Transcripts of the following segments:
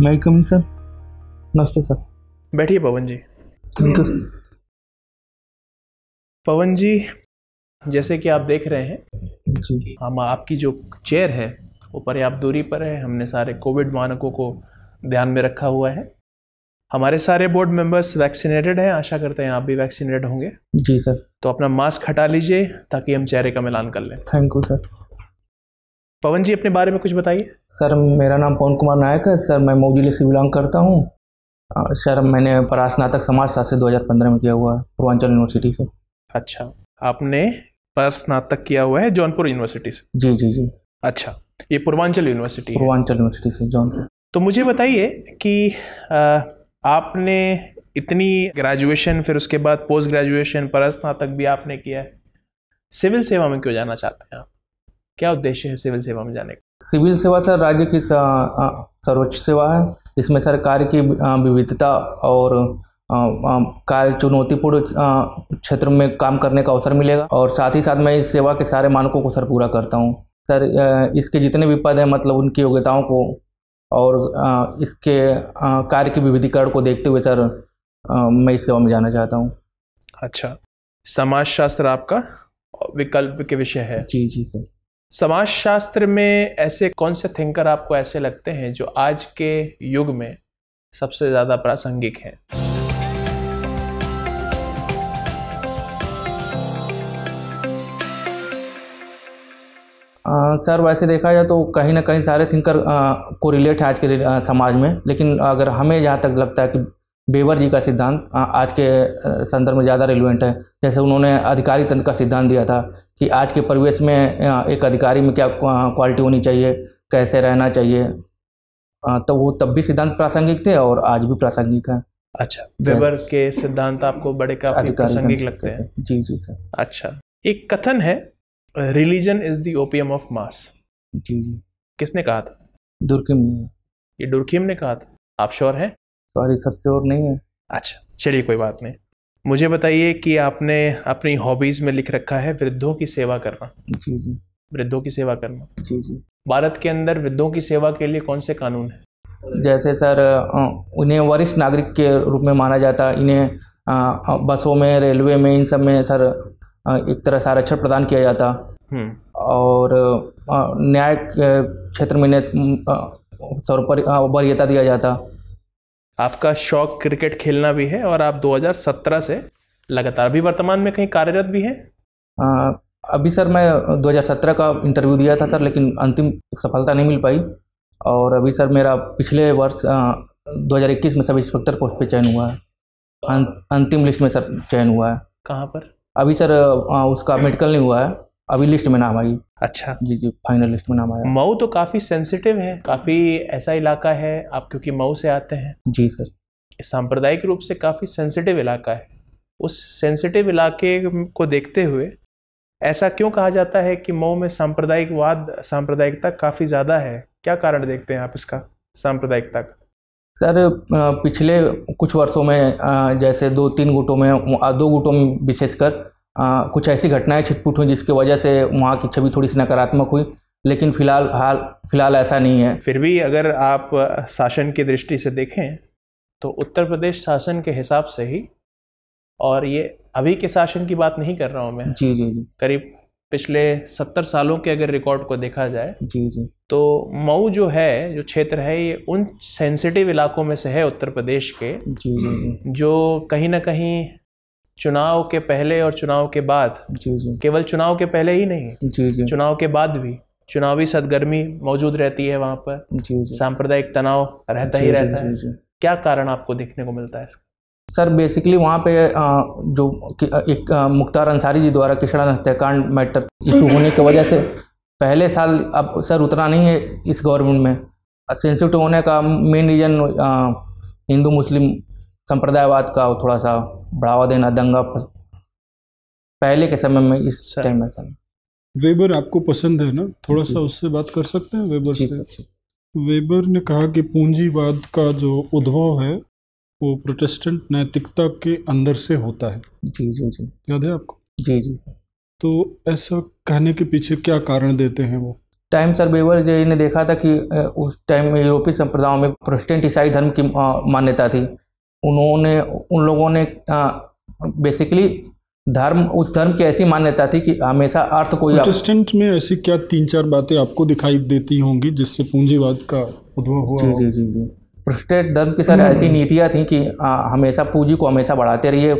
मैं coming sir नमस्ते sir बैठिए पवन जी थैंक यू पवन जी जैसे कि आप देख रहे हैं हम आपकी जो चेयर है वो पर्याप्त दूरी पर है हमने सारे कोविड मानकों को ध्यान में रखा हुआ है हमारे सारे बोर्ड मेंबर्स वैक्सीनेटेड हैं आशा करते हैं आप भी वैक्सीनेटेड होंगे जी सर तो अपना मास्क हटा लीजिए ताकि हम चेहरे का मिलान कर लें thank you sir Pawan ji अपने बारे में कुछ बताइए सर मेरा नाम पवन कुमार नायक है सर मैं मऊ जिले से बिलोंग करता हूँ सर मैंने परास्नातक समाजशास्त्र से 2015 में किया हुआ है पूर्वांचल यूनिवर्सिटी से अच्छा आपने पर स्नातक किया हुआ है जौनपुर यूनिवर्सिटी से जी जी जी अच्छा ये पूर्वांचल यूनिवर्सिटी पूर्वांचल यूनिवर्सिटी से जौनपुर तो मुझे बताइए कि आ, आपने इतनी ग्रेजुएशन फिर उसके बाद पोस्ट ग्रेजुएशन पर स्नातक भी आपने किया है सिविल सेवा में क्यों जाना चाहते हैं आप क्या उद्देश्य है सिविल सेवा में जाने का सिविल सेवा सर राज्य की सर्वोच्च सेवा है इसमें सर कार्य की विविधता और कार्य चुनौतीपूर्ण क्षेत्र में काम करने का अवसर मिलेगा और साथ ही साथ मैं इस सेवा के सारे मानकों को सर पूरा करता हूँ सर इसके जितने भी पद हैं मतलब उनकी योग्यताओं को और इसके कार्य के विविधीकरण को देखते हुए सर मैं इस सेवा में जाना चाहता हूँ अच्छा समाजशास्त्र आपका विकल्प के विषय है जी जी सर समाजशास्त्र में ऐसे कौन से थिंकर आपको ऐसे लगते हैं जो आज के युग में सबसे ज़्यादा प्रासंगिक हैं सर वैसे देखा जाए तो कहीं ना कहीं सारे थिंकर को रिलेट है आज के समाज में लेकिन अगर हमें जहाँ तक लगता है कि बेवर जी का सिद्धांत आज के संदर्भ में ज़्यादा रिलेवेंट है जैसे उन्होंने अधिकारी तंत्र का सिद्धांत दिया था कि आज के परिवेश में एक अधिकारी में क्या क्वालिटी होनी चाहिए कैसे रहना चाहिए तो वो तब भी सिद्धांत प्रासंगिक थे और आज भी प्रासंगिक हैं अच्छा वेबर के सिद्धांत आपको बड़े काफी प्रासंगिक लगते हैं जी जी सर अच्छा एक कथन है religion is the opium of mass जी जी किसने कहा था दुर्खिम ने ये दुर्खिम ने कहा था आप श्योर हैं सॉरी सर श्योर नहीं है अच्छा चलिए कोई बात नहीं मुझे बताइए कि आपने अपनी हॉबीज़ में लिख रखा है वृद्धों की सेवा करना जी जी वृद्धों की सेवा करना जी जी भारत के अंदर वृद्धों की सेवा के लिए कौन से कानून हैं जैसे सर उन्हें वरिष्ठ नागरिक के रूप में माना जाता इन्हें बसों में रेलवे में इन सब में सर एक तरह से आरक्षण प्रदान किया जाता हम्म। और न्याय क्षेत्र में इन्हें सर्वोपरि वरीयता दिया जाता आपका शौक क्रिकेट खेलना भी है और आप 2017 से लगातार भी वर्तमान में कहीं कार्यरत भी हैं अभी सर मैं 2017 का इंटरव्यू दिया था सर लेकिन अंतिम सफलता नहीं मिल पाई और अभी सर मेरा पिछले वर्ष आ, 2021 में सब इंस्पेक्टर पोस्ट पे चयन हुआ है अं, अंतिम लिस्ट में सर चयन हुआ है कहाँ पर अभी सर आ, उसका मेडिकल नहीं हुआ है अभी लिस्ट में नाम आई अच्छा जी जी फाइनल लिस्ट में नाम आया मऊ तो काफ़ी सेंसिटिव है काफ़ी ऐसा इलाका है आप क्योंकि मऊ से आते हैं जी सर सांप्रदायिक रूप से काफ़ी सेंसिटिव इलाका है उस सेंसिटिव इलाके को देखते हुए ऐसा क्यों कहा जाता है कि मऊ में सांप्रदायिकवाद सांप्रदायिकता काफ़ी ज़्यादा है क्या कारण देखते हैं आप इसका सांप्रदायिकता का सर पिछले कुछ वर्षों में जैसे दो तीन गुटों में दो गुटों में विशेषकर आ, कुछ ऐसी घटनाएं छिटपुट हुई जिसकी वजह से वहाँ की छवि थोड़ी सी नकारात्मक हुई लेकिन फिलहाल हाल फिलहाल ऐसा नहीं है फिर भी अगर आप शासन की दृष्टि से देखें तो उत्तर प्रदेश शासन के हिसाब से ही और ये अभी के शासन की बात नहीं कर रहा हूँ मैं जी जी जी करीब पिछले सत्तर सालों के अगर रिकॉर्ड को देखा जाए जी जी तो मऊ जो है जो क्षेत्र है ये उन सेंसिटिव इलाकों में से है उत्तर प्रदेश के जी जी, जी। जो कहीं ना कहीं चुनाव के पहले और चुनाव के बाद जी जी केवल चुनाव के पहले ही नहीं जी जी चुनाव के बाद भी चुनावी सदगर्मी मौजूद रहती है वहाँ पर जी जी सांप्रदायिक तनाव रहता ही रहता है क्या कारण आपको देखने को मिलता है इसका सर बेसिकली वहाँ पे जो एक मुख्तार अंसारी जी द्वारा किशड़ा हत्याकांड मैटर इशू होने की वजह से पहले साल अब सर उतना नहीं है इस गवर्नमेंट में सेंसिटिव होने का मेन रीज़न हिंदू मुस्लिम संप्रदायवाद का थोड़ा सा बढ़ावा देना दंगा पहले के समय में इस टाइम ऐसा वेबर आपको पसंद है ना थोड़ा सा उससे बात कर सकते हैं वेबर से वेबर ने कहा कि पूंजीवाद का जो उद्भव है वो प्रोटेस्टेंट नैतिकता के अंदर से होता है जी जी जी याद है आपको जी जी सर तो ऐसा कहने के पीछे क्या कारण देते हैं वो टाइम सर वेबर जी ने देखा था कि उस टाइम में यूरोपीय संप्रदायों में प्रोटेस्टेंट ईसाई धर्म की मान्यता थी उन्होंने उन लोगों ने आ, बेसिकली धर्म उस धर्म की ऐसी मान्यता थी कि हमेशा अर्थ को प्रोटेस्टेंट में ऐसी क्या तीन चार बातें आपको दिखाई देती होंगी जिससे पूंजीवाद का उद्भव हुआ जी जी जी जी प्रोटेस्टेंट धर्म की सारी ऐसी हम्म। नीतियाँ थी कि आ, हमेशा पूंजी को हमेशा बढ़ाते रहिए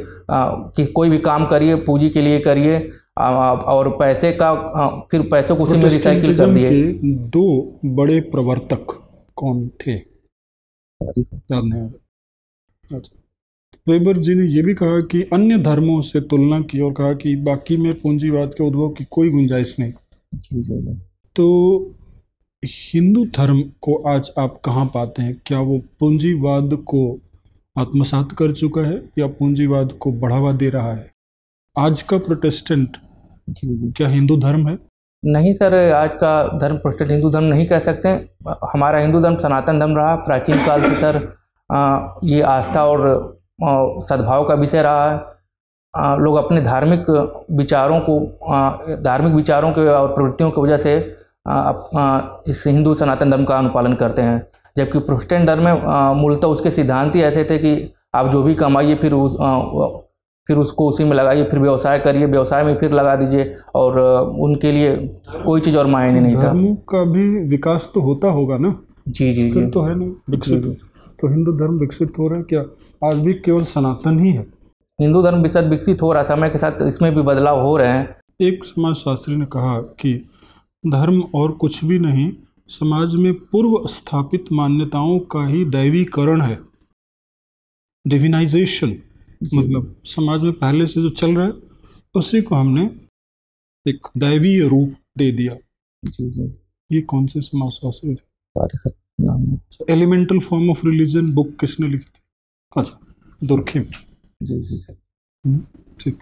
कि कोई भी काम करिए पूंजी के लिए करिए और पैसे का आ, फिर पैसे को उसी में रिसाइकिल कर दिए दो बड़े प्रवर्तक कौन थे याद नहीं वेबर जी ने यह भी कहा कि अन्य धर्मों से तुलना की और कहा कि बाकी में पूंजीवाद के उद्भव की कोई गुंजाइश नहीं तो हिंदू धर्म को आज आप कहाँ पाते हैं क्या वो पूंजीवाद को आत्मसात कर चुका है या पूंजीवाद को बढ़ावा दे रहा है आज का प्रोटेस्टेंट क्या हिंदू धर्म है नहीं सर आज का धर्म प्रोटेस्टेंट हिंदू धर्म नहीं कह सकते हमारा हिंदू धर्म सनातन धर्म रहा प्राचीन काल से सर ये आस्था और सद्भाव का विषय रहा है लोग अपने धार्मिक विचारों को धार्मिक विचारों के और प्रवृत्तियों की वजह से इस हिंदू सनातन धर्म का अनुपालन करते हैं जबकि प्रोस्टेंट धर्म में मूलतः उसके सिद्धांत ही ऐसे थे कि आप जो भी कमाइए फिर उस फिर उसको उसी में लगाइए फिर व्यवसाय करिए व्यवसाय में फिर लगा दीजिए और उनके लिए कोई चीज़ और मायने नहीं था का भी विकास तो होता होगा ना जी जी जी तो है ना विकसित तो हिंदू धर्म विकसित हो रहा है क्या आज भी केवल सनातन ही है हिंदू धर्म विकसित हो रहा है समय के साथ इसमें भी बदलाव हो रहे हैं एक समाज शास्त्री ने कहा कि धर्म और कुछ भी नहीं समाज में पूर्व स्थापित मान्यताओं का ही दैवीकरण है डिविनाइजेशन मतलब समाज में पहले से जो चल रहा है उसी को हमने एक दैवीय रूप दे दिया जी जी ये कौन से समाज शास्त्री थे elemental form of religion book किसने लिखी थी अच्छा दुर्खी जी जी जी हम्म, ठीक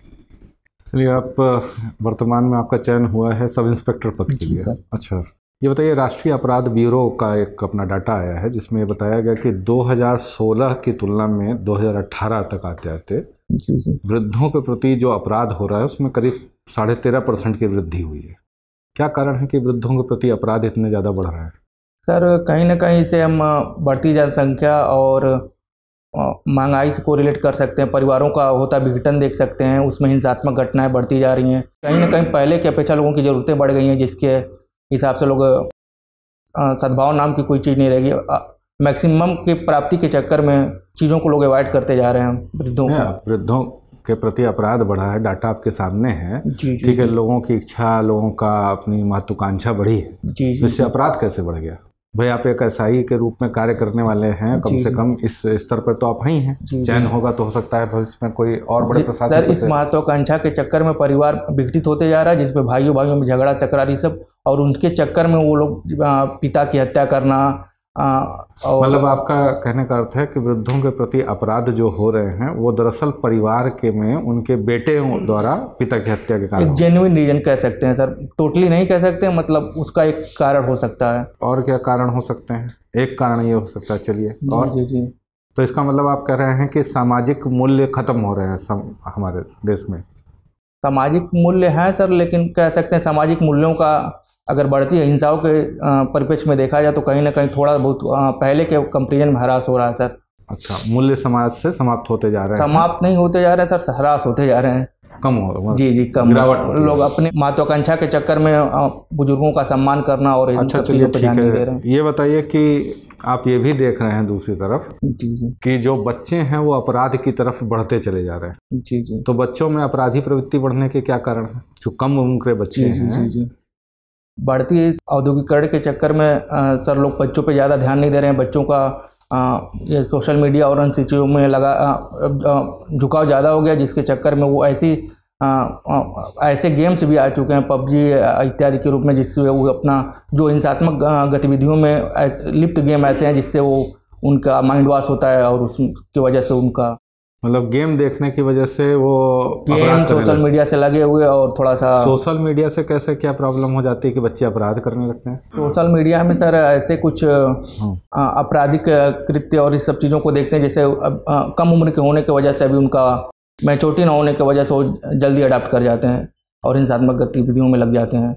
चलिए आप वर्तमान में आपका चयन हुआ है सब इंस्पेक्टर पद के लिए अच्छा ये बताइए राष्ट्रीय अपराध ब्यूरो का एक अपना डाटा आया है जिसमें ये बताया गया कि 2016 की तुलना में 2018 तक आते आते वृद्धों के प्रति जो अपराध हो रहा है उसमें करीब साढ़े तेरह परसेंट की वृद्धि हुई है क्या कारण है कि वृद्धों के प्रति अपराध इतने ज़्यादा बढ़ रहा है सर कहीं ना कहीं इसे हम बढ़ती जनसंख्या और महंगाई से रिलेट कर सकते हैं परिवारों का होता विघटन देख सकते हैं उसमें हिंसात्मक घटनाएं बढ़ती जा रही हैं कहीं ना कहीं पहले की अपेक्षा लोगों की ज़रूरतें बढ़ गई हैं जिसके हिसाब से लोग सद्भाव नाम की कोई चीज़ नहीं रहेगी मैक्सिमम की प्राप्ति के चक्कर में चीज़ों को लोग अवॉइड करते जा रहे हैं वृद्धों वृद्धों के प्रति अपराध बढ़ा है डाटा आपके सामने है ठीक है लोगों की इच्छा लोगों का अपनी महत्वाकांक्षा बढ़ी है जी, जी, तो इससे अपराध कैसे बढ़ गया भाई आप एक एस के रूप में कार्य करने वाले हैं कम से कम इस स्तर पर तो आप ही हैं चयन होगा तो हो सकता है भविष्य में कोई और बड़े प्रसाद सर इस महत्वाकांक्षा के चक्कर में परिवार विघटित होते जा रहा है जिसमें भाइयों भाइयों में झगड़ा तकरारी सब और उनके चक्कर में वो लोग पिता की हत्या करना हाँ, मतलब आपका कहने का अर्थ है कि वृद्धों के प्रति अपराध जो हो रहे हैं वो दरअसल परिवार के में उनके बेटे हम्म। द्वारा पिता की हत्या के कारण जेन्युइन रीजन कह सकते हैं सर टोटली नहीं कह सकते मतलब उसका एक कारण हो सकता है और क्या कारण हो सकते हैं एक कारण ये हो सकता है चलिए और जी जी तो इसका मतलब आप कह रहे हैं कि सामाजिक मूल्य खत्म हो रहे हैं हमारे देश में सामाजिक मूल्य हैं सर लेकिन कह सकते हैं सामाजिक मूल्यों का अगर बढ़ती हिंसाओं के परिप्रेक्ष्य में देखा जाए तो कहीं ना कहीं थोड़ा बहुत पहले के कंपेरिजन में हरास हो रहा है सर अच्छा मूल्य समाज से समाप्त होते जा रहे हैं समाप्त नहीं होते जा रहे सर हरास होते जा रहे हैं कम हो जी जी कम गिरावट लोग अपने महत्वाकांक्षा के चक्कर में बुजुर्गों का सम्मान करना और अच्छा चलिए ठीक है दे रहे हैं ये बताइए कि आप ये भी देख रहे हैं दूसरी तरफ जी जी कि जो बच्चे हैं वो अपराध की तरफ बढ़ते चले जा रहे हैं जी जी तो बच्चों में अपराधी प्रवृत्ति बढ़ने के क्या कारण है जो कम उम्र के बच्चे हैं जी जी बढ़ती औद्योगिकरण के चक्कर में आ, सर लोग बच्चों पे ज़्यादा ध्यान नहीं दे रहे हैं बच्चों का आ, ये सोशल मीडिया और उन चीज़ों में लगा झुकाव ज़्यादा हो गया जिसके चक्कर में वो ऐसी आ, आ, ऐसे गेम्स भी आ चुके हैं पबजी इत्यादि के रूप में जिससे वो अपना जो हिंसात्मक गतिविधियों में लिप्त गेम ऐसे हैं जिससे वो उनका माइंड वॉश होता है और उसकी वजह से उनका मतलब गेम देखने की वजह से वो गेम सोशल मीडिया से लगे हुए और थोड़ा सा सोशल मीडिया से कैसे क्या प्रॉब्लम हो जाती है कि बच्चे अपराध करने लगते हैं सोशल मीडिया में सर ऐसे कुछ हाँ। आपराधिक कृत्य और इस सब चीज़ों को देखते हैं जैसे अब, आ, कम उम्र के होने की वजह से अभी उनका मैचोटी ना होने की वजह से वो जल्दी अडाप्ट कर जाते हैं और हिंसात्मक गतिविधियों में लग जाते हैं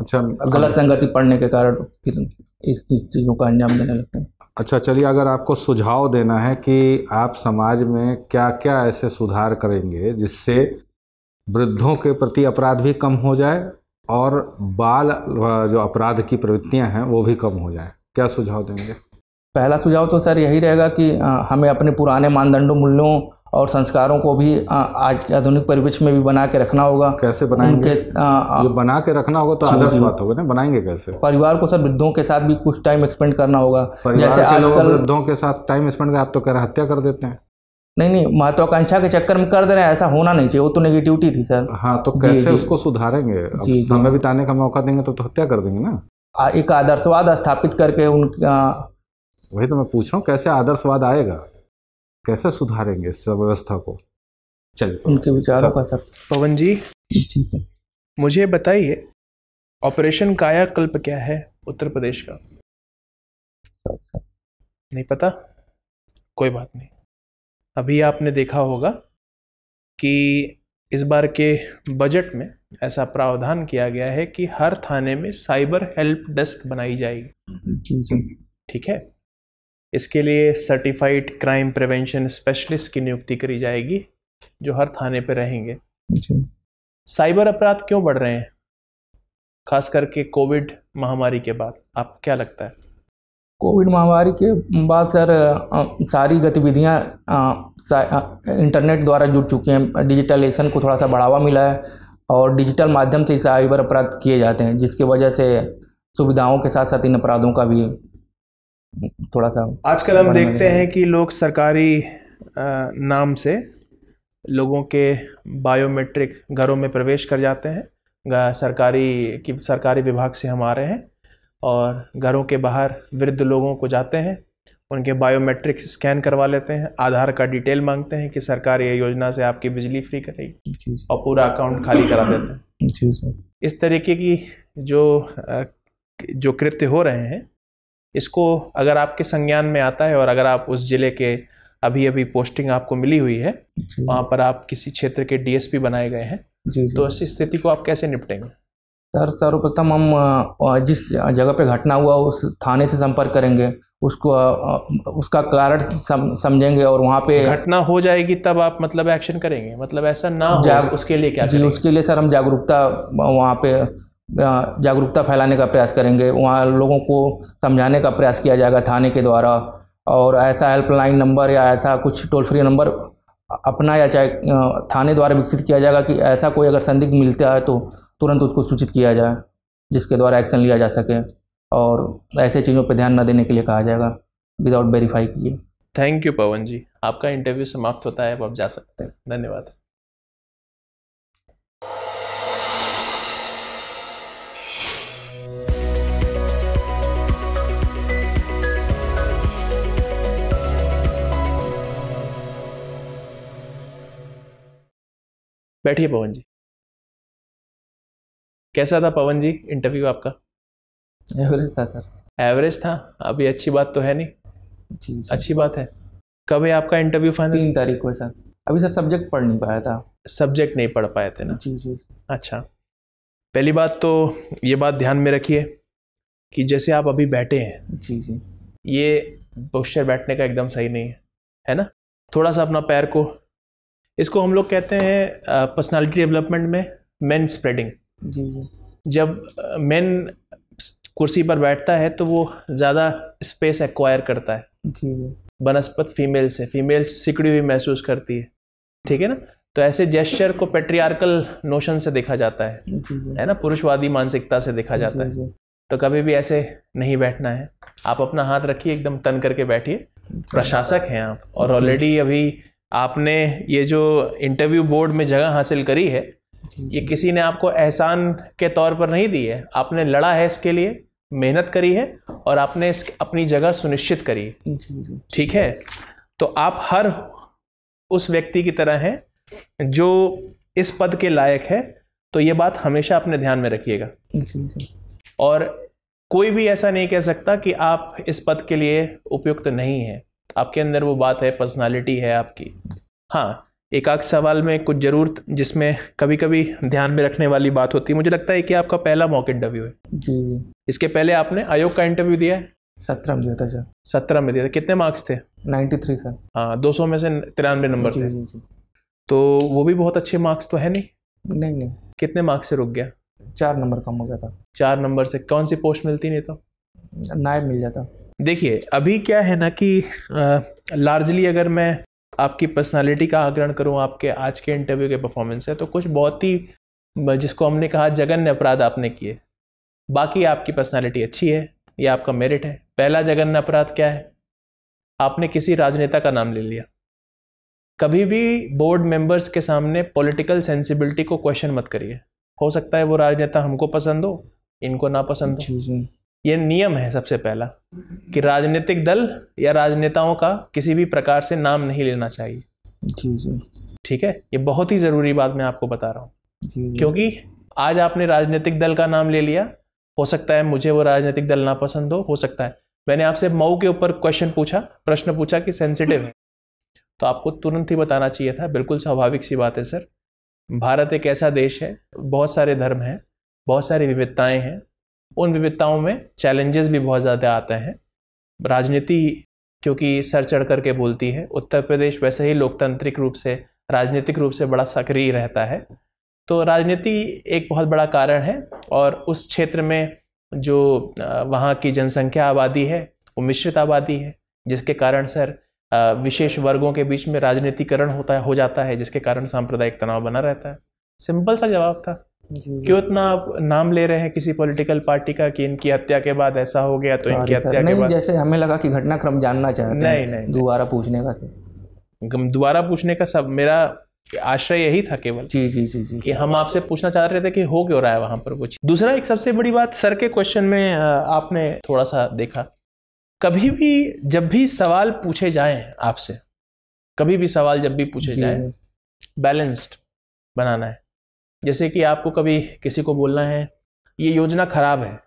अच्छा गलत हाँ। संगति पढ़ने के कारण फिर इस चीज़ों का अंजाम देने लगते हैं अच्छा चलिए अगर आपको सुझाव देना है कि आप समाज में क्या क्या ऐसे सुधार करेंगे जिससे वृद्धों के प्रति अपराध भी कम हो जाए और बाल जो अपराध की प्रवृत्तियां हैं वो भी कम हो जाए क्या सुझाव देंगे पहला सुझाव तो सर यही रहेगा कि हमें अपने पुराने मानदंडों मूल्यों और संस्कारों को भी आज आधुनिक परिवेश में भी बना के रखना होगा कैसे बनाएंगे ये बना के रखना होगा तो आदर्श बात होगा ना बनाएंगे कैसे परिवार को सर वृद्धों के साथ भी कुछ टाइम स्पेंड करना होगा जैसे आजकल वृद्धों के साथ टाइम कर आप तो कर हत्या कर देते हैं नहीं नहीं महत्वाकांक्षा के चक्कर में कर दे रहे हैं ऐसा होना नहीं चाहिए वो तो नेगेटिविटी थी सर हाँ तो कैसे उसको सुधारेंगे समय बिताने का मौका देंगे तो, तो हत्या कर देंगे ना एक आदर्शवाद स्थापित करके उनका वही तो मैं पूछ रहा हूँ कैसे आदर्शवाद आएगा कैसे सुधारेंगे इस व्यवस्था को चलिए उनके विचारों का सर पवन जी जी सर मुझे बताइए ऑपरेशन कायाकल्प क्या है उत्तर प्रदेश का नहीं पता कोई बात नहीं अभी आपने देखा होगा कि इस बार के बजट में ऐसा प्रावधान किया गया है कि हर थाने में साइबर हेल्प डेस्क बनाई जाएगी ठीक है इसके लिए सर्टिफाइड क्राइम प्रिवेंशन स्पेशलिस्ट की नियुक्ति करी जाएगी जो हर थाने पर रहेंगे साइबर अपराध क्यों बढ़ रहे हैं खास करके कोविड महामारी के बाद आप क्या लगता है कोविड महामारी के बाद सर सारी गतिविधियां इंटरनेट द्वारा जुड़ चुकी हैं डिजिटलाइजेशन को थोड़ा सा बढ़ावा मिला है और डिजिटल माध्यम से साइबर अपराध किए जाते हैं जिसकी वजह से सुविधाओं के साथ साथ इन अपराधों का भी थोड़ा सा आजकल हम देखते हैं कि लोग सरकारी नाम से लोगों के बायोमेट्रिक घरों में प्रवेश कर जाते हैं सरकारी की सरकारी विभाग से हम आ रहे हैं और घरों के बाहर वृद्ध लोगों को जाते हैं उनके बायोमेट्रिक स्कैन करवा लेते हैं आधार का डिटेल मांगते हैं कि सरकार ये योजना से आपकी बिजली फ्री करेगी और पूरा अकाउंट खाली करा देते हैं इस तरीके की जो जो कृत्य हो रहे हैं इसको अगर आपके संज्ञान में आता है और अगर आप उस ज़िले के अभी अभी पोस्टिंग आपको मिली हुई है वहाँ पर आप किसी क्षेत्र के डीएसपी बनाए गए हैं जी, तो इस स्थिति को आप कैसे निपटेंगे सर सर्वप्रथम हम जिस जगह पे घटना हुआ उस थाने से संपर्क करेंगे उसको उसका कारण सम, समझेंगे और वहाँ पे घटना हो जाएगी तब आप मतलब एक्शन करेंगे मतलब ऐसा ना हो उसके लिए क्या जी करेंगे? उसके लिए सर हम जागरूकता वहाँ पे जागरूकता फैलाने का प्रयास करेंगे वहाँ लोगों को समझाने का प्रयास किया जाएगा थाने के द्वारा और ऐसा हेल्पलाइन नंबर या ऐसा कुछ टोल फ्री नंबर अपना या चाहे थाने द्वारा विकसित किया जाएगा कि ऐसा कोई अगर संदिग्ध मिलता है तो तुरंत उसको सूचित किया जाए जिसके द्वारा एक्शन लिया जा सके और ऐसे चीज़ों पर ध्यान न देने के लिए कहा जाएगा विदाउट वेरीफाई किए थैंक यू पवन जी आपका इंटरव्यू समाप्त होता है अब आप जा सकते हैं धन्यवाद बैठिए पवन जी कैसा था पवन जी इंटरव्यू आपका एवरेज था सर एवरेज था अभी अच्छी बात तो है नहीं जी अच्छी बात है कब है आपका इंटरव्यू फाइनल तीन तारीख को सर अभी सर सब्जेक्ट पढ़ नहीं पाया था सब्जेक्ट नहीं पढ़ पाए थे ना जी जी अच्छा पहली बात तो ये बात ध्यान में रखिए कि जैसे आप अभी बैठे हैं जी जी ये पोस्चर बैठने का एकदम सही नहीं है है ना थोड़ा सा अपना पैर को इसको हम लोग कहते हैं पर्सनालिटी डेवलपमेंट में मैन स्प्रेडिंग जी जी जब मैन कुर्सी पर बैठता है तो वो ज़्यादा स्पेस एक्वायर करता है जी जी बनस्पत फीमेल से फीमेल सिकड़ी हुई महसूस करती है ठीक है ना तो ऐसे जेस्चर को पेट्रियार्कल नोशन से देखा जाता है है ना पुरुषवादी मानसिकता से देखा जाता जी, जी. है तो कभी भी ऐसे नहीं बैठना है आप अपना हाथ रखिए एकदम तन करके बैठिए प्रशासक हैं आप और ऑलरेडी अभी आपने ये जो इंटरव्यू बोर्ड में जगह हासिल करी है ये किसी ने आपको एहसान के तौर पर नहीं दी है आपने लड़ा है इसके लिए मेहनत करी है और आपने इस अपनी जगह सुनिश्चित करी है ठीक है तो आप हर उस व्यक्ति की तरह हैं जो इस पद के लायक है तो ये बात हमेशा अपने ध्यान में रखिएगा और कोई भी ऐसा नहीं कह सकता कि आप इस पद के लिए उपयुक्त नहीं हैं आपके अंदर वो बात है पर्सनालिटी है आपकी हाँ एक आध सवाल में कुछ ज़रूर जिसमें कभी कभी ध्यान में रखने वाली बात होती है मुझे लगता है कि आपका पहला मॉक इंटरव्यू है जी जी इसके पहले आपने आयोग का इंटरव्यू दिया है सत्रह में दिया था सर सत्रह में दिया था कितने मार्क्स थे नाइन्टी थ्री सर हाँ दो सौ में से तिरानवे नंबर जी, थे जी, जी। तो वो भी बहुत अच्छे मार्क्स तो है नहीं नहीं नहीं कितने मार्क्स से रुक गया चार नंबर कम हो गया था चार नंबर से कौन सी पोस्ट मिलती नहीं तो नायब मिल जाता देखिए अभी क्या है ना कि लार्जली अगर मैं आपकी पर्सनालिटी का आकलन करूँ आपके आज के इंटरव्यू के परफॉर्मेंस है तो कुछ बहुत ही जिसको हमने कहा जगन्य अपराध आपने किए बाकी आपकी पर्सनालिटी अच्छी है या आपका मेरिट है पहला जगन्य अपराध क्या है आपने किसी राजनेता का नाम ले लिया कभी भी बोर्ड मेंबर्स के सामने पॉलिटिकल सेंसिबिलिटी को क्वेश्चन मत करिए हो सकता है वो राजनेता हमको पसंद हो इनको ना पसंद हो ये नियम है सबसे पहला कि राजनीतिक दल या राजनेताओं का किसी भी प्रकार से नाम नहीं लेना चाहिए जी जी ठीक है ये बहुत ही ज़रूरी बात मैं आपको बता रहा हूँ क्योंकि आज आपने राजनीतिक दल का नाम ले लिया हो सकता है मुझे वो राजनीतिक दल ना पसंद हो हो सकता है मैंने आपसे मऊ के ऊपर क्वेश्चन पूछा प्रश्न पूछा कि सेंसिटिव है तो आपको तुरंत ही बताना चाहिए था बिल्कुल स्वाभाविक सी बात है सर भारत एक ऐसा देश है बहुत सारे धर्म हैं बहुत सारी विविधताएं हैं उन विविधताओं में चैलेंजेस भी बहुत ज़्यादा आते हैं राजनीति क्योंकि सर चढ़ करके बोलती है उत्तर प्रदेश वैसे ही लोकतांत्रिक रूप से राजनीतिक रूप से बड़ा सक्रिय रहता है तो राजनीति एक बहुत बड़ा कारण है और उस क्षेत्र में जो वहाँ की जनसंख्या आबादी है वो मिश्रित आबादी है जिसके कारण सर विशेष वर्गों के बीच में राजनीतिकरण होता है हो जाता है जिसके कारण सांप्रदायिक तनाव बना रहता है सिंपल सा जवाब था क्यों इतना आप नाम ले रहे हैं किसी पॉलिटिकल पार्टी का कि इनकी हत्या के बाद ऐसा हो गया तो इनकी हत्या के बाद जैसे हमें लगा कि घटनाक्रम जानना चाहते नहीं नहीं दोबारा पूछने का दोबारा पूछने का सब मेरा आश्रय यही था केवल जी जी जी जी कि हम आपसे पूछना चाह रहे थे कि हो क्यों रहा है वहां पर कुछ दूसरा एक सबसे बड़ी बात सर के क्वेश्चन में आपने थोड़ा सा देखा कभी भी जब भी सवाल पूछे जाए आपसे कभी भी सवाल जब भी पूछे जाए बैलेंस्ड बनाना है जैसे कि आपको कभी किसी को बोलना है ये योजना खराब है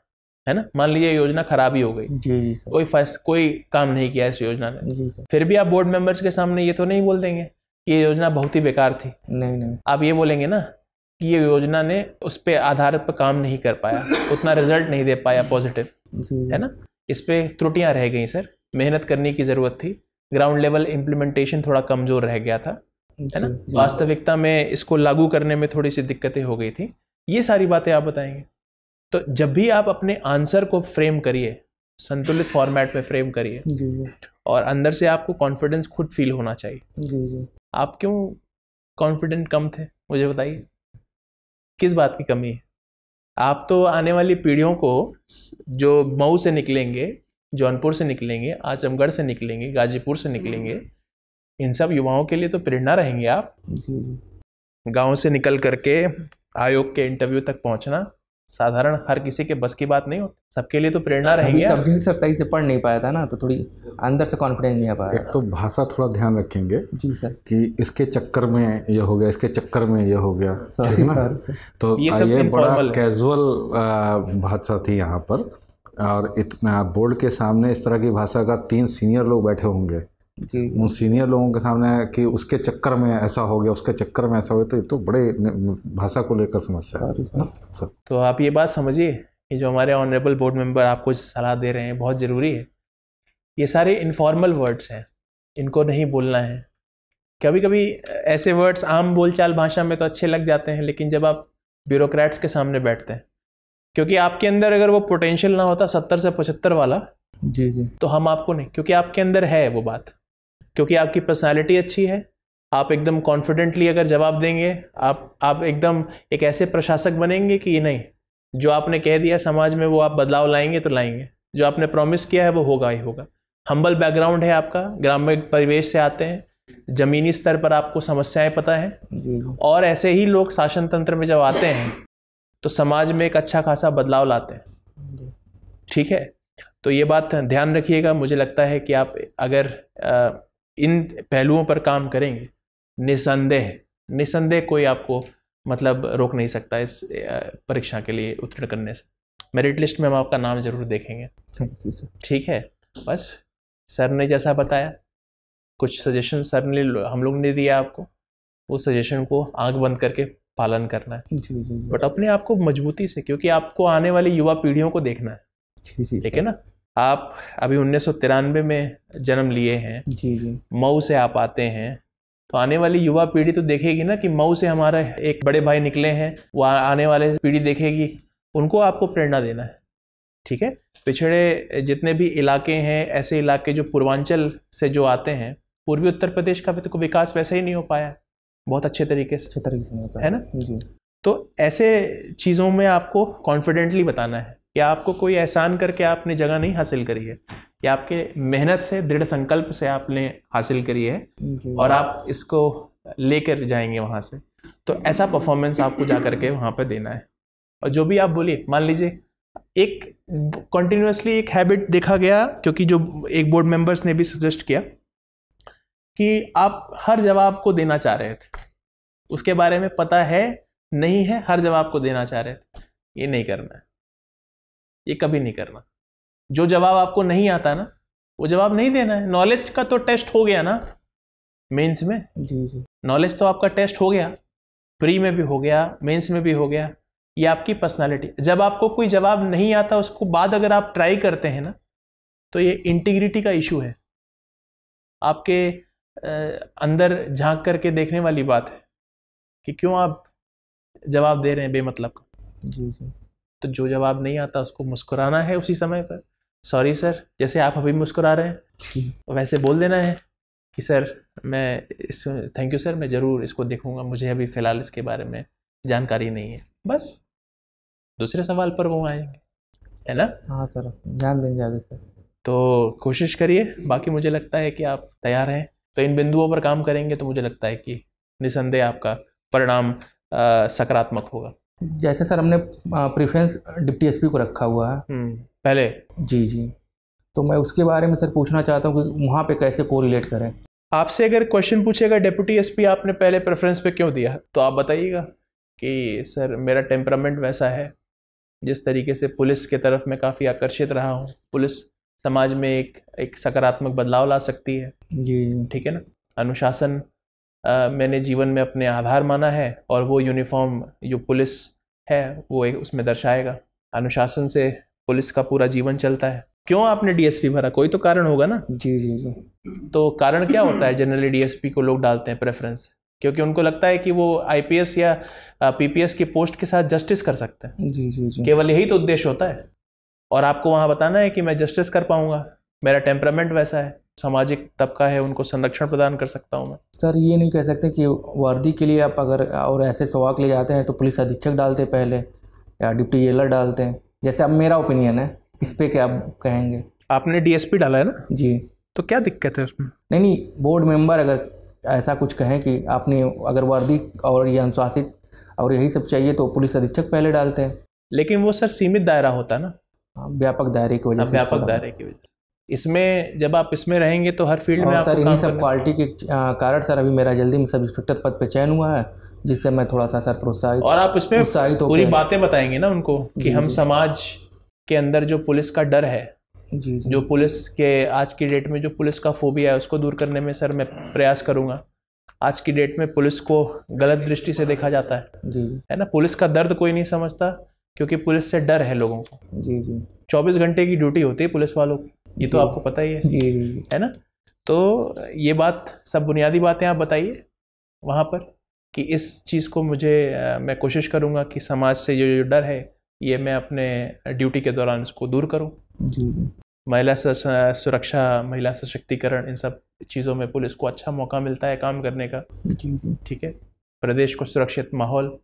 है ना मान लीजिए योजना खराब ही हो गई जी जी सर कोई फर्स्ट कोई काम नहीं किया इस योजना ने जी सर फिर भी आप बोर्ड मेंबर्स के सामने ये तो नहीं बोल देंगे कि ये योजना बहुत ही बेकार थी नहीं नहीं आप ये बोलेंगे ना कि ये योजना ने उस पर आधार पर काम नहीं कर पाया उतना रिजल्ट नहीं दे पाया पॉजिटिव है ना इस पर त्रुटियाँ रह गई सर मेहनत करने की ज़रूरत थी ग्राउंड लेवल इम्प्लीमेंटेशन थोड़ा कमज़ोर रह गया था है ना वास्तविकता में इसको लागू करने में थोड़ी सी दिक्कतें हो गई थी ये सारी बातें आप बताएंगे तो जब भी आप अपने आंसर को फ्रेम करिए संतुलित फॉर्मेट में फ्रेम करिए और अंदर से आपको कॉन्फिडेंस खुद फील होना चाहिए जी जी आप क्यों कॉन्फिडेंट कम थे मुझे बताइए किस बात की कमी है आप तो आने वाली पीढ़ियों को जो मऊ से निकलेंगे जौनपुर से निकलेंगे आजमगढ़ से निकलेंगे गाजीपुर से निकलेंगे हम्म। इन सब युवाओं के लिए तो प्रेरणा रहेंगे आप जी जी गाँव से निकल करके आयोग के इंटरव्यू तक पहुंचना साधारण हर किसी के बस की बात नहीं होती सबके लिए तो प्रेरणा रहेंगे सब्जेक्ट सर सही से पढ़ नहीं पाया था ना तो थोड़ी अंदर से कॉन्फिडेंस नहीं आ पाया एक तो भाषा थोड़ा ध्यान रखेंगे जी सर कि इसके चक्कर में ये हो गया इसके चक्कर में ये हो गया सॉरी सर, सर तो ये, सब ये बड़ा कैजुअल भाषा थी यहाँ पर और इतना बोर्ड के सामने इस तरह की भाषा का तीन सीनियर लोग बैठे होंगे जी उन सीनियर लोगों के सामने कि उसके चक्कर में ऐसा हो गया उसके चक्कर में ऐसा हो गया तो ये तो बड़े भाषा को लेकर समस्या है तो आप ये बात समझिए कि जो हमारे ऑनरेबल बोर्ड मेंबर आपको सलाह दे रहे हैं बहुत ज़रूरी है ये सारे इनफॉर्मल वर्ड्स हैं इनको नहीं बोलना है कभी कभी ऐसे वर्ड्स आम बोलचाल भाषा में तो अच्छे लग जाते हैं लेकिन जब आप ब्यूरोक्रेट्स के सामने बैठते हैं क्योंकि आपके अंदर अगर वो पोटेंशियल ना होता सत्तर से पचहत्तर वाला जी जी तो हम आपको नहीं क्योंकि आपके अंदर है वो बात क्योंकि आपकी पर्सनालिटी अच्छी है आप एकदम कॉन्फिडेंटली अगर जवाब देंगे आप आप एकदम एक ऐसे प्रशासक बनेंगे कि नहीं जो आपने कह दिया समाज में वो आप बदलाव लाएंगे तो लाएंगे जो आपने प्रॉमिस किया है वो होगा ही होगा हम्बल बैकग्राउंड है आपका ग्रामीण परिवेश से आते हैं जमीनी स्तर पर आपको समस्याएं पता हैं और ऐसे ही लोग शासन तंत्र में जब आते हैं तो समाज में एक अच्छा खासा बदलाव लाते हैं ठीक है तो ये बात ध्यान रखिएगा मुझे लगता है कि आप अगर इन पहलुओं पर काम करेंगे निसंदेह निसंदेह कोई आपको मतलब रोक नहीं सकता इस परीक्षा के लिए उत्तीर्ण करने से मेरिट लिस्ट में हम आपका नाम जरूर देखेंगे थैंक यू सर ठीक है बस सर ने जैसा बताया कुछ सजेशन सर ने हम लोग ने दिया आपको उस सजेशन को आंख बंद करके पालन करना है जी जी, जी बट अपने आप को मजबूती से क्योंकि आपको आने वाली युवा पीढ़ियों को देखना है ठीक है ना आप अभी उन्नीस में जन्म लिए हैं जी जी मऊ से आप आते हैं तो आने वाली युवा पीढ़ी तो देखेगी ना कि मऊ से हमारा एक बड़े भाई निकले हैं वो आने वाले पीढ़ी देखेगी उनको आपको प्रेरणा देना है ठीक है पिछड़े जितने भी इलाके हैं ऐसे इलाके जो पूर्वांचल से जो आते हैं पूर्वी उत्तर प्रदेश का तो विकास वैसे ही नहीं हो पाया बहुत अच्छे तरीके से अच्छे तरीके से नहीं होता है ना जी तो ऐसे चीज़ों में आपको कॉन्फिडेंटली बताना है या आपको कोई एहसान करके आपने जगह नहीं हासिल करी है या आपके मेहनत से दृढ़ संकल्प से आपने हासिल करी है और आप इसको लेकर जाएंगे वहाँ से तो ऐसा परफॉर्मेंस आपको जा करके वहाँ पर देना है और जो भी आप बोलिए मान लीजिए एक कंटिन्यूसली एक हैबिट देखा गया क्योंकि जो एक बोर्ड मेंबर्स ने भी सजेस्ट किया कि आप हर जवाब को देना चाह रहे थे उसके बारे में पता है नहीं है हर जवाब को देना चाह रहे थे ये नहीं करना है ये कभी नहीं करना जो जवाब आपको नहीं आता ना वो जवाब नहीं देना है नॉलेज का तो टेस्ट हो गया ना मेंस में जी जी नॉलेज तो आपका टेस्ट हो गया प्री में भी हो गया मेंस में भी हो गया ये आपकी पर्सनालिटी जब आपको कोई जवाब नहीं आता उसको बाद अगर आप ट्राई करते हैं ना तो ये इंटीग्रिटी का इशू है आपके अंदर झांक करके देखने वाली बात है कि क्यों आप जवाब दे रहे हैं बेमतलब का जी जी तो जो जवाब नहीं आता उसको मुस्कुराना है उसी समय पर सॉरी सर जैसे आप अभी मुस्कुरा रहे हैं वैसे बोल देना है कि सर मैं इस थैंक यू सर मैं ज़रूर इसको देखूंगा मुझे अभी फ़िलहाल इसके बारे में जानकारी नहीं है बस दूसरे सवाल पर वो आएंगे है ना हाँ सर ध्यान देंगे आगे सर तो कोशिश करिए बाकी मुझे लगता है कि आप तैयार हैं तो इन बिंदुओं पर काम करेंगे तो मुझे लगता है कि निसंदेह आपका परिणाम सकारात्मक होगा जैसे सर हमने प्रिफ्रेंस डिप्टी एसपी को रखा हुआ है हम्म, पहले जी जी तो मैं उसके बारे में सर पूछना चाहता हूँ कि वहाँ पे कैसे को करें आपसे अगर क्वेश्चन पूछेगा डिप्टी एसपी आपने पहले प्रेफरेंस पे क्यों दिया तो आप बताइएगा कि सर मेरा टेम्परामेंट वैसा है जिस तरीके से पुलिस के तरफ मैं काफ़ी आकर्षित रहा हूँ पुलिस समाज में एक एक सकारात्मक बदलाव ला सकती है जी ठीक है ना अनुशासन मैंने जीवन में अपने आधार माना है और वो यूनिफॉर्म जो पुलिस है वो एक उसमें दर्शाएगा अनुशासन से पुलिस का पूरा जीवन चलता है क्यों आपने डीएसपी भरा कोई तो कारण होगा ना जी जी जी तो कारण क्या होता है जनरली डीएसपी को लोग डालते हैं प्रेफरेंस क्योंकि उनको लगता है कि वो आईपीएस या पीपीएस की पोस्ट के साथ जस्टिस कर सकते हैं जी जी जी केवल यही तो उद्देश्य होता है और आपको वहाँ बताना है कि मैं जस्टिस कर पाऊँगा मेरा टेम्परामेंट वैसा है सामाजिक तबका है उनको संरक्षण प्रदान कर सकता हूँ मैं सर ये नहीं कह सकते कि वर्दी के लिए आप अगर और ऐसे सवाक ले जाते हैं तो पुलिस अधीक्षक डालते पहले या डिप्टी जेलर डालते हैं जैसे अब मेरा ओपिनियन है इस पर क्या आप कहेंगे आपने डीएसपी डाला है ना जी तो क्या दिक्कत है उसमें नहीं नहीं बोर्ड मेंबर अगर ऐसा कुछ कहें कि आपने अगर वर्दी और ये अनुशासित और यही सब चाहिए तो पुलिस अधीक्षक पहले डालते हैं लेकिन वो सर सीमित दायरा होता है ना हाँ, व्यापक दायरे की वजह से हाँ, व्यापक दायरे की वजह इसमें जब आप इसमें रहेंगे तो हर फील्ड में हाँ, आप सर इन्हीं सब क्वालिटी के हाँ, कारण सर अभी मेरा जल्दी में सब इंस्पेक्टर पद पर चयन हुआ है जिससे मैं थोड़ा सा सर प्रोत्साहित और आप इसमें प्रोत्साहित पूरी बातें बताएंगे ना उनको कि हम समाज के अंदर जो पुलिस का डर है जी जो पुलिस के आज की डेट में जो पुलिस का फोबिया है उसको दूर करने में सर मैं प्रयास करूँगा आज की डेट में पुलिस को गलत दृष्टि से देखा जाता है जी है ना पुलिस का दर्द कोई नहीं समझता क्योंकि पुलिस से डर है लोगों को जी जी चौबीस घंटे की ड्यूटी होती है पुलिस वालों की ये तो आपको पता ही है जी जी है ना तो ये बात सब बुनियादी बातें आप बताइए वहाँ पर कि इस चीज़ को मुझे मैं कोशिश करूँगा कि समाज से जो जो डर है ये मैं अपने ड्यूटी के दौरान इसको दूर करूँ जी महिला सुरक्षा महिला सशक्तिकरण इन सब चीज़ों में पुलिस को अच्छा मौका मिलता है काम करने का जी जी ठीक है प्रदेश को सुरक्षित माहौल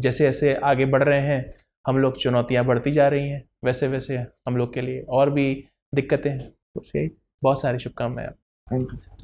जैसे ऐसे आगे बढ़ रहे हैं हम लोग चुनौतियाँ बढ़ती जा रही हैं वैसे वैसे हम लोग के लिए और भी दिक्कतें हैं तो बहुत सारी शुभकामनाएं आप थैंक यू